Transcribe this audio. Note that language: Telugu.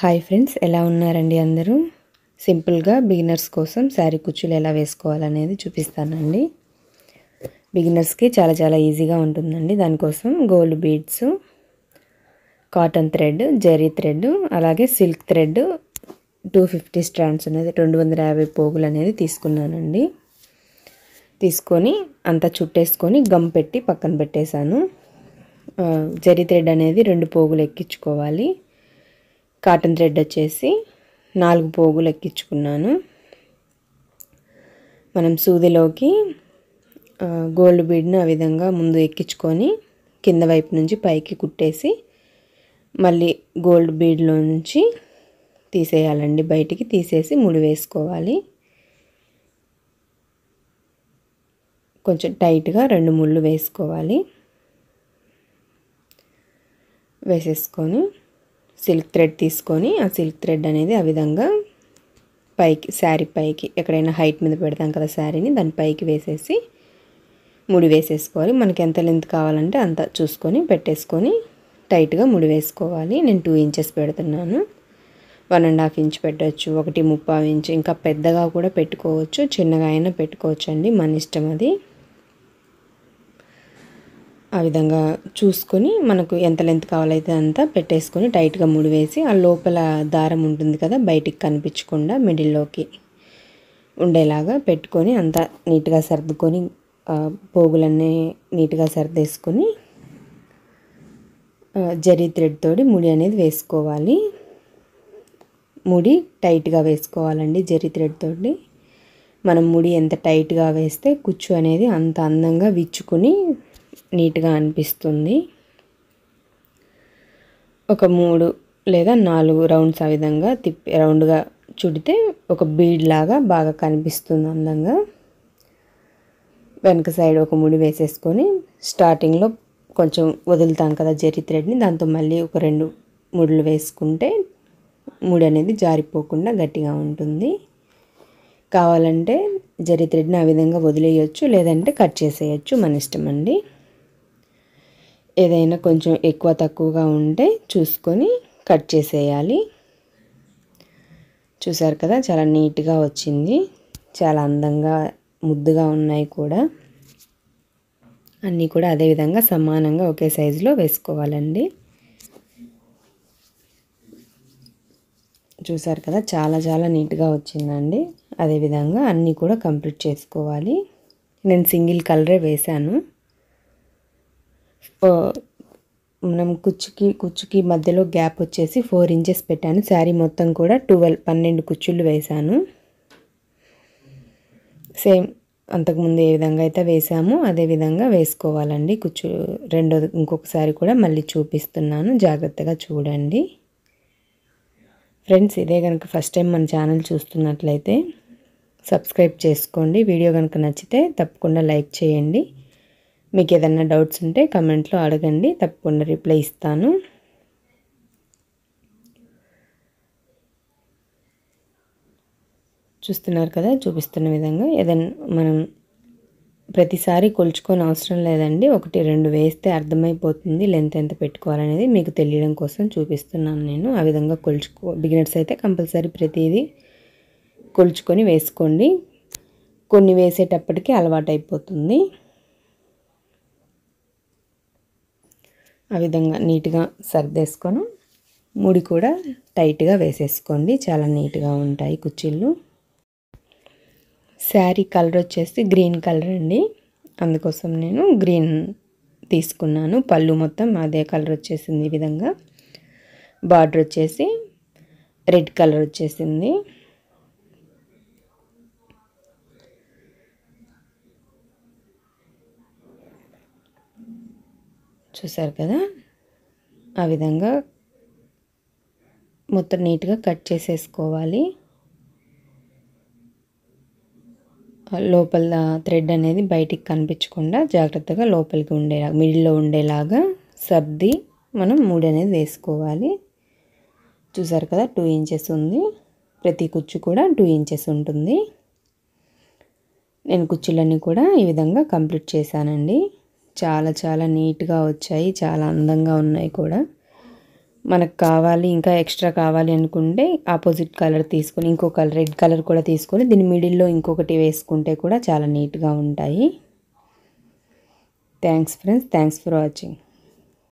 హాయ్ ఫ్రెండ్స్ ఎలా ఉన్నారండి అందరూ సింపుల్గా బిగినర్స్ కోసం శారీ కుచ్చులు ఎలా వేసుకోవాలనేది చూపిస్తానండి బిగినర్స్కి చాలా చాలా ఈజీగా ఉంటుందండి దానికోసం gold beads cotton thread zari thread అలాగే silk thread two fifty strands అనేది రెండు వందల యాభై పోగులు అనేది తీసుకున్నానండి తీసుకొని అంతా చుట్టేసుకొని గమ్ పెట్టి పక్కన పెట్టేశాను జరీ థ్రెడ్ అనేది రెండు పోగులు ఎక్కించుకోవాలి కాటన్ థ్రెడ్ వచ్చేసి నాలుగు పోగులు ఎక్కించుకున్నాను మనం సూదిలోకి గోల్డ్ బీడ్ని ఆ విధంగా ముందు ఎక్కించుకొని కింద వైపు నుంచి పైకి కుట్టేసి మళ్ళీ గోల్డ్ బీడ్లో నుంచి తీసేయాలండి బయటికి తీసేసి ముడి వేసుకోవాలి కొంచెం టైట్గా రెండు ముళ్ళు వేసుకోవాలి వేసేసుకొని సిల్క్ థ్రెడ్ తీసుకొని ఆ సిల్క్ థ్రెడ్ అనేది ఆ విధంగా పైకి శారీ పైకి ఎక్కడైనా హైట్ మీద పెడతాం కదా శారీని దాని పైకి వేసేసి ముడి వేసేసుకోవాలి మనకి ఎంత లెంత్ కావాలంటే అంత చూసుకొని పెట్టేసుకొని టైట్గా ముడి వేసుకోవాలి నేను టూ ఇంచెస్ పెడుతున్నాను వన్ అండ్ హాఫ్ ఇంచ్ పెట్టచ్చు ఒకటి ముప్పావు ఇంచ్ ఇంకా పెద్దగా కూడా పెట్టుకోవచ్చు చిన్నగా అయినా పెట్టుకోవచ్చు అండి మన ఇష్టం అది ఆ విధంగా చూసుకొని మనకు ఎంత లెంత్ కావాలైతే అంతా పెట్టేసుకొని టైట్గా ముడివేసి ఆ లోపల దారం ఉంటుంది కదా బయటికి కనిపించకుండా మిడిల్లోకి ఉండేలాగా పెట్టుకొని అంతా నీట్గా సర్దుకొని పోగులన్నీ నీట్గా సర్దేసుకొని జరీ థ్రెడ్ తోటి ముడి అనేది వేసుకోవాలి ముడి టైట్గా వేసుకోవాలండి జరి థ్రెడ్ తోటి మనం ముడి ఎంత టైట్గా వేస్తే కుచ్చు అనేది అంత అందంగా విచ్చుకుని నీట్గా అనిపిస్తుంది ఒక మూడు లేదా నాలుగు రౌండ్స్ ఆ విధంగా తిప్పి రౌండ్గా చుడితే ఒక బీడ్ లాగా బాగా కనిపిస్తుంది అందంగా వెనక సైడ్ ఒక ముడి వేసేసుకొని స్టార్టింగ్లో కొంచెం వదులుతాం కదా జరి థ్రెడ్ని దాంతో మళ్ళీ ఒక రెండు ముడులు వేసుకుంటే ముడి అనేది జారిపోకుండా గట్టిగా ఉంటుంది కావాలంటే జరి థ్రెడ్ని ఆ విధంగా వదిలేయచ్చు లేదంటే కట్ చేసేయచ్చు మన ఇష్టం అండి ఏదైనా కొంచెం ఎక్కువ తక్కువగా ఉంటే చూసుకొని కట్ చేసేయాలి చూసారు కదా చాలా నీట్గా వచ్చింది చాలా అందంగా ముద్దుగా ఉన్నాయి కూడా అన్నీ కూడా అదేవిధంగా సమానంగా ఒకే సైజులో వేసుకోవాలండి చూసారు కదా చాలా చాలా నీట్గా వచ్చిందండి అదేవిధంగా అన్నీ కూడా కంప్లీట్ చేసుకోవాలి నేను సింగిల్ కలరే వేశాను మనం కుచ్చుకి కుచ్చుకి మధ్యలో గ్యాప్ వచ్చేసి ఫోర్ ఇంచెస్ పెట్టాను శారీ మొత్తం కూడా ట్వెల్వ్ పన్నెండు కుచ్చుళ్ళు వేశాను సేమ్ అంతకుముందు ఏ విధంగా అయితే వేసామో అదే విధంగా వేసుకోవాలండి కుచ్చు రెండోది ఇంకొకసారి కూడా మళ్ళీ చూపిస్తున్నాను జాగ్రత్తగా చూడండి ఫ్రెండ్స్ ఇదే కనుక ఫస్ట్ టైం మన ఛానల్ చూస్తున్నట్లయితే సబ్స్క్రైబ్ చేసుకోండి వీడియో కనుక నచ్చితే తప్పకుండా లైక్ చేయండి మీకు ఏదైనా డౌట్స్ ఉంటే కమెంట్లో అడగండి తప్పకుండా రిప్లై ఇస్తాను చూస్తున్నారు కదా చూపిస్తున్న విధంగా ఏదైనా మనం ప్రతిసారి కొలుచుకొని అవసరం లేదండి ఒకటి రెండు వేస్తే అర్థమైపోతుంది లెంత్ ఎంత పెట్టుకోవాలనేది మీకు తెలియడం కోసం చూపిస్తున్నాను నేను ఆ విధంగా కొలుచుకో బిగినర్స్ అయితే కంపల్సరీ ప్రతిదీ కొలుచుకొని వేసుకోండి కొన్ని వేసేటప్పటికి అలవాటైపోతుంది ఆ విధంగా నీట్గా సర్దేసుకొని ముడి కూడా టైట్గా వేసేసుకోండి చాలా నీట్గా ఉంటాయి కుర్చీలు శారీ కలర్ వచ్చేసి గ్రీన్ కలర్ అండి అందుకోసం నేను గ్రీన్ తీసుకున్నాను పళ్ళు మొత్తం అదే కలర్ వచ్చేసింది ఈ విధంగా బార్డర్ వచ్చేసి రెడ్ కలర్ వచ్చేసింది చూసారు కదా ఆ విధంగా మొత్తం నీట్గా కట్ చేసేసుకోవాలి లోపల థ్రెడ్ అనేది బయటికి కనిపించకుండా జాగ్రత్తగా లోపలికి ఉండేలా మిడిల్లో ఉండేలాగా సర్ది మనం మూడు అనేది వేసుకోవాలి చూసారు కదా టూ ఇంచెస్ ఉంది ప్రతి కుచ్చు కూడా టూ ఇంచెస్ ఉంటుంది నేను కుచ్చులన్నీ కూడా ఈ విధంగా కంప్లీట్ చేశానండి చాలా చాలా నీట్గా వచ్చాయి చాలా అందంగా ఉన్నాయి కూడా మనకు కావాలి ఇంకా ఎక్స్ట్రా కావాలి అనుకుంటే ఆపోజిట్ కలర్ తీసుకొని ఇంకో కలర్ రెడ్ కలర్ కూడా తీసుకొని దీని మిడిల్లో ఇంకొకటి వేసుకుంటే కూడా చాలా నీట్గా ఉంటాయి thanks friends thanks for watching